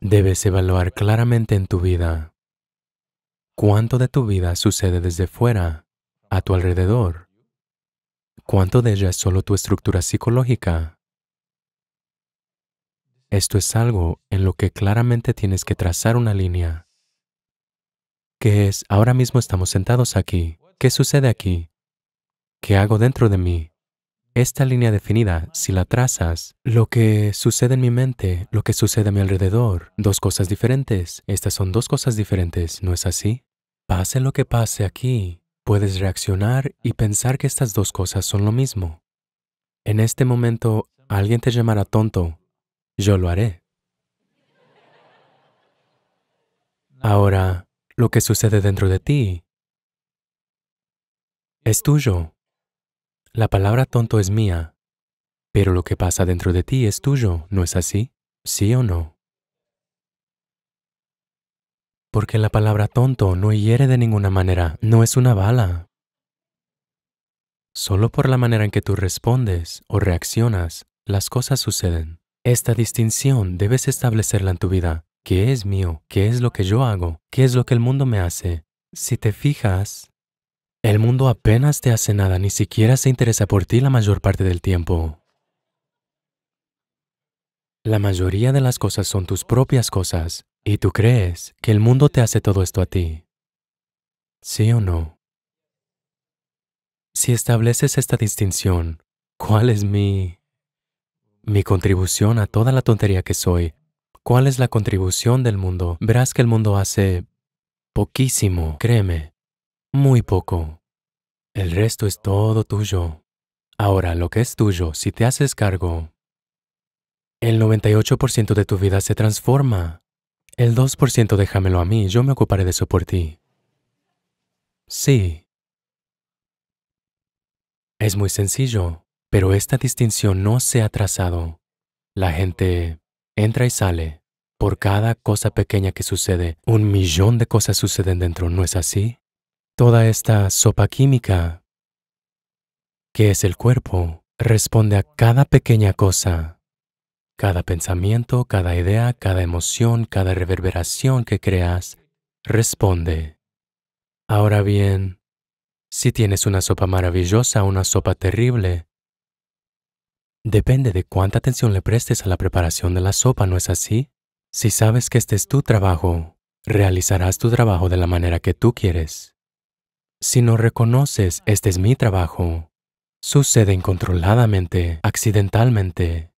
Debes evaluar claramente en tu vida cuánto de tu vida sucede desde fuera, a tu alrededor, cuánto de ella es solo tu estructura psicológica. Esto es algo en lo que claramente tienes que trazar una línea, que es, ahora mismo estamos sentados aquí, ¿qué sucede aquí? ¿Qué hago dentro de mí? Esta línea definida, si la trazas, lo que sucede en mi mente, lo que sucede a mi alrededor, dos cosas diferentes. Estas son dos cosas diferentes, ¿no es así? Pase lo que pase aquí, puedes reaccionar y pensar que estas dos cosas son lo mismo. En este momento, alguien te llamará tonto. Yo lo haré. Ahora, lo que sucede dentro de ti es tuyo. La palabra tonto es mía, pero lo que pasa dentro de ti es tuyo, ¿no es así? ¿Sí o no? Porque la palabra tonto no hiere de ninguna manera, no es una bala. Solo por la manera en que tú respondes o reaccionas, las cosas suceden. Esta distinción debes establecerla en tu vida. ¿Qué es mío? ¿Qué es lo que yo hago? ¿Qué es lo que el mundo me hace? Si te fijas, el mundo apenas te hace nada, ni siquiera se interesa por ti la mayor parte del tiempo. La mayoría de las cosas son tus propias cosas, y tú crees que el mundo te hace todo esto a ti. ¿Sí o no? Si estableces esta distinción, ¿cuál es mi... mi contribución a toda la tontería que soy? ¿Cuál es la contribución del mundo? Verás que el mundo hace poquísimo, créeme muy poco. El resto es todo tuyo. Ahora, lo que es tuyo, si te haces cargo, el 98% de tu vida se transforma. El 2% déjamelo a mí, yo me ocuparé de eso por ti. Sí. Es muy sencillo, pero esta distinción no se ha trazado. La gente entra y sale. Por cada cosa pequeña que sucede, un millón de cosas suceden dentro, ¿no es así? Toda esta sopa química, que es el cuerpo, responde a cada pequeña cosa, cada pensamiento, cada idea, cada emoción, cada reverberación que creas, responde. Ahora bien, si tienes una sopa maravillosa o una sopa terrible, depende de cuánta atención le prestes a la preparación de la sopa, ¿no es así? Si sabes que este es tu trabajo, realizarás tu trabajo de la manera que tú quieres. Si no reconoces, este es mi trabajo. Sucede incontroladamente, accidentalmente.